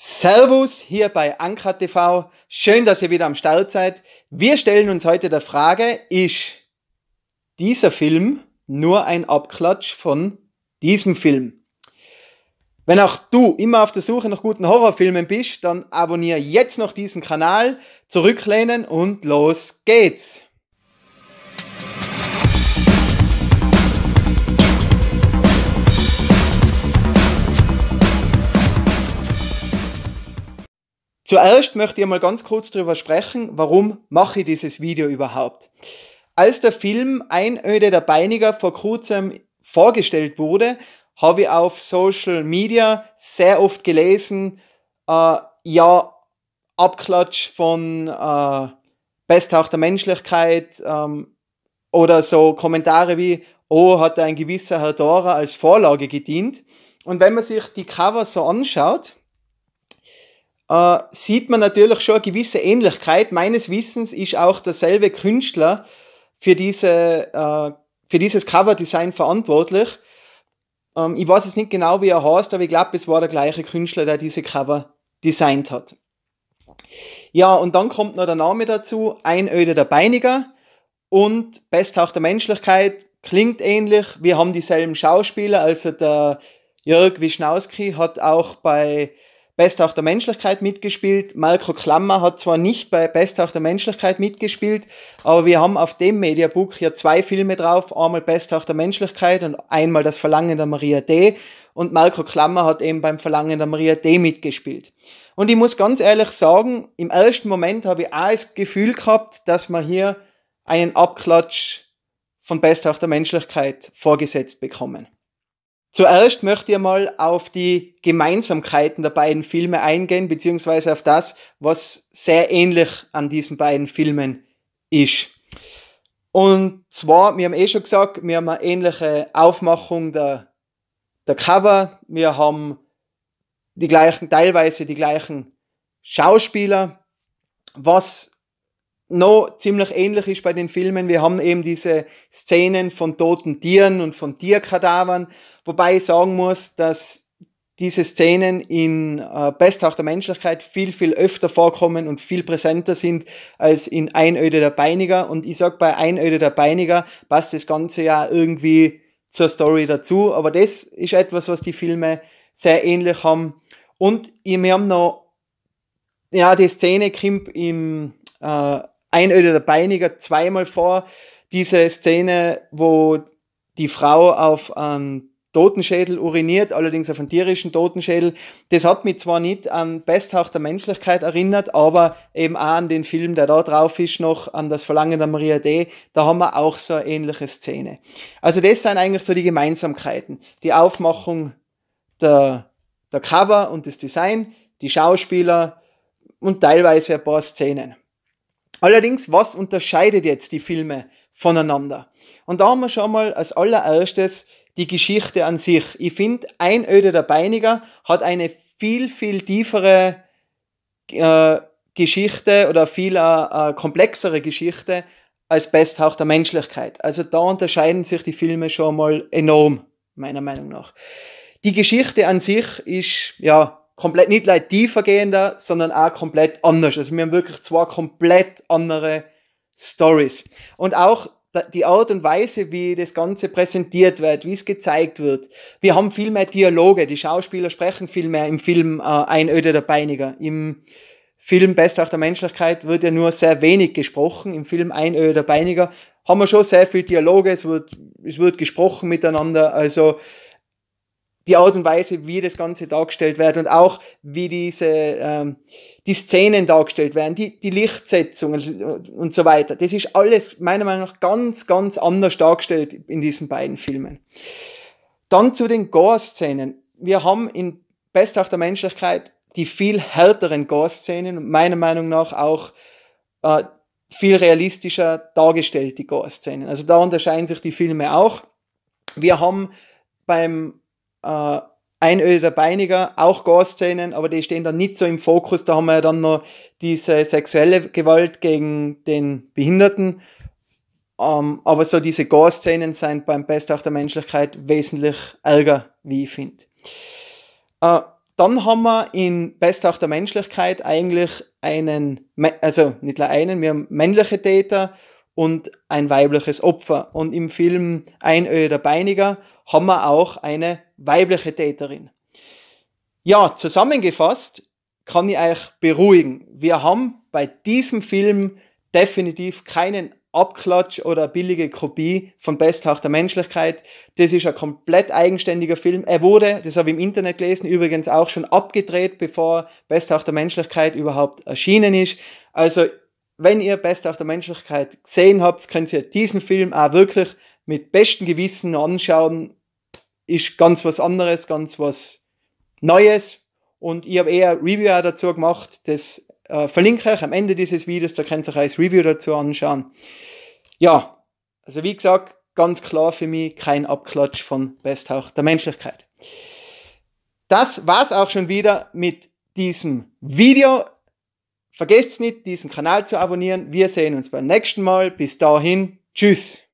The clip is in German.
Servus hier bei Ankra TV. Schön, dass ihr wieder am Start seid. Wir stellen uns heute der Frage, ist dieser Film nur ein Abklatsch von diesem Film? Wenn auch du immer auf der Suche nach guten Horrorfilmen bist, dann abonniere jetzt noch diesen Kanal, zurücklehnen und los geht's. Zuerst möchte ich mal ganz kurz darüber sprechen, warum mache ich dieses Video überhaupt. Als der Film Einöde der Beiniger vor kurzem vorgestellt wurde, habe ich auf Social Media sehr oft gelesen, äh, ja, Abklatsch von äh, Besthauch der Menschlichkeit ähm, oder so Kommentare wie, oh, hat ein gewisser Herr Dora als Vorlage gedient. Und wenn man sich die Cover so anschaut, äh, sieht man natürlich schon eine gewisse Ähnlichkeit. Meines Wissens ist auch derselbe Künstler für, diese, äh, für dieses Coverdesign verantwortlich. Ähm, ich weiß jetzt nicht genau, wie er heißt, aber ich glaube, es war der gleiche Künstler, der diese Cover designt hat. Ja, und dann kommt noch der Name dazu, Einöde der Beiniger und Besthauch der Menschlichkeit, klingt ähnlich, wir haben dieselben Schauspieler, also der Jörg Wischnowski hat auch bei Bestauch der Menschlichkeit mitgespielt. Marco Klammer hat zwar nicht bei Bestauch der Menschlichkeit mitgespielt, aber wir haben auf dem Mediabook hier zwei Filme drauf. Einmal Bestauch der Menschlichkeit und einmal das Verlangen der Maria D. Und Marco Klammer hat eben beim Verlangen der Maria D mitgespielt. Und ich muss ganz ehrlich sagen, im ersten Moment habe ich auch das Gefühl gehabt, dass man hier einen Abklatsch von Bestauch der Menschlichkeit vorgesetzt bekommen. Zuerst möchte ich mal auf die Gemeinsamkeiten der beiden Filme eingehen, beziehungsweise auf das, was sehr ähnlich an diesen beiden Filmen ist. Und zwar, wir haben eh schon gesagt, wir haben eine ähnliche Aufmachung der, der Cover, wir haben die gleichen, teilweise die gleichen Schauspieler, was noch ziemlich ähnlich ist bei den Filmen. Wir haben eben diese Szenen von toten Tieren und von Tierkadavern, wobei ich sagen muss, dass diese Szenen in äh, Besthaft der Menschlichkeit viel, viel öfter vorkommen und viel präsenter sind als in Einöde der Beiniger. Und ich sag, bei Einöde der Beiniger passt das Ganze ja irgendwie zur Story dazu. Aber das ist etwas, was die Filme sehr ähnlich haben. Und wir haben noch, ja, die Szene Kimp im, äh, ein oder der Beiniger zweimal vor. Diese Szene, wo die Frau auf einen Totenschädel uriniert, allerdings auf einen tierischen Totenschädel, das hat mich zwar nicht an Besthauch der Menschlichkeit erinnert, aber eben auch an den Film, der da drauf ist, noch an das Verlangen der Maria D., da haben wir auch so eine ähnliche Szene. Also das sind eigentlich so die Gemeinsamkeiten. Die Aufmachung der, der Cover und das Design, die Schauspieler und teilweise ein paar Szenen. Allerdings, was unterscheidet jetzt die Filme voneinander? Und da haben wir schon mal als allererstes die Geschichte an sich. Ich finde, ein Öde der Beiniger hat eine viel, viel tiefere äh, Geschichte oder viel äh, äh komplexere Geschichte als Besthauch der Menschlichkeit. Also da unterscheiden sich die Filme schon mal enorm, meiner Meinung nach. Die Geschichte an sich ist, ja, komplett nicht leid tiefer gehender, sondern auch komplett anders. Also wir haben wirklich zwei komplett andere Stories. Und auch die Art und Weise, wie das Ganze präsentiert wird, wie es gezeigt wird. Wir haben viel mehr Dialoge, die Schauspieler sprechen viel mehr im Film äh, Einöde der Peiniger. Im Film Best auf der Menschlichkeit wird ja nur sehr wenig gesprochen. Im Film Einöde der Peiniger haben wir schon sehr viel Dialoge, es wird, es wird gesprochen miteinander. Also die Art und Weise, wie das Ganze dargestellt wird und auch wie diese ähm, die Szenen dargestellt werden, die, die Lichtsetzung und so weiter. Das ist alles meiner Meinung nach ganz, ganz anders dargestellt in diesen beiden Filmen. Dann zu den Gore-Szenen. Wir haben in Best auf der Menschlichkeit die viel härteren Gore-Szenen, meiner Meinung nach auch äh, viel realistischer dargestellt, die Gore-Szenen. Also da unterscheiden sich die Filme auch. Wir haben beim äh, einöder Beiniger, auch Gore-Szenen, aber die stehen dann nicht so im Fokus. Da haben wir ja dann noch diese sexuelle Gewalt gegen den Behinderten. Ähm, aber so diese Gore-Szenen sind beim Bestach der Menschlichkeit wesentlich ärger, wie ich finde. Äh, dann haben wir in Bestach der Menschlichkeit eigentlich einen, also nicht nur einen, wir haben männliche Täter und ein weibliches Opfer. Und im Film Einöder Beiniger haben wir auch eine weibliche Täterin. Ja, zusammengefasst kann ich euch beruhigen. Wir haben bei diesem Film definitiv keinen Abklatsch oder eine billige Kopie von Besthaft der Menschlichkeit. Das ist ein komplett eigenständiger Film. Er wurde, das habe ich im Internet gelesen, übrigens auch schon abgedreht, bevor Besthaft der Menschlichkeit überhaupt erschienen ist. Also wenn ihr Beste auf der Menschlichkeit gesehen habt, könnt ihr diesen Film auch wirklich mit bestem Gewissen anschauen. Ist ganz was anderes, ganz was Neues. Und ich habe eher ein Review auch dazu gemacht. Das äh, verlinke ich am Ende dieses Videos. Da könnt ihr euch ein Review dazu anschauen. Ja, also wie gesagt, ganz klar für mich kein Abklatsch von Besthauch der Menschlichkeit. Das war's auch schon wieder mit diesem Video. Vergesst nicht, diesen Kanal zu abonnieren. Wir sehen uns beim nächsten Mal. Bis dahin, tschüss.